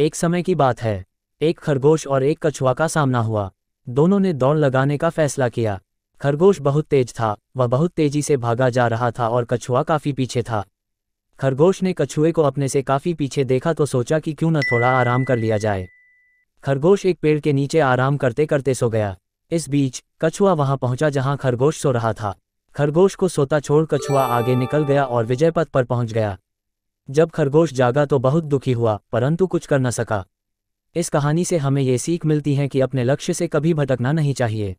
एक समय की बात है एक खरगोश और एक कछुआ का सामना हुआ दोनों ने दौड़ लगाने का फैसला किया खरगोश बहुत तेज था वह बहुत तेजी से भागा जा रहा था और कछुआ काफी पीछे था खरगोश ने कछुए को अपने से काफी पीछे देखा तो सोचा कि क्यों न थोड़ा आराम कर लिया जाए खरगोश एक पेड़ के नीचे आराम करते करते सो गया इस बीच कछुआ वहां पहुंचा जहां खरगोश सो रहा था खरगोश को सोता छोड़ कछुआ आगे निकल गया और विजयपथ पर पहुंच गया जब खरगोश जागा तो बहुत दुखी हुआ परंतु कुछ कर न सका इस कहानी से हमें ये सीख मिलती है कि अपने लक्ष्य से कभी भटकना नहीं चाहिए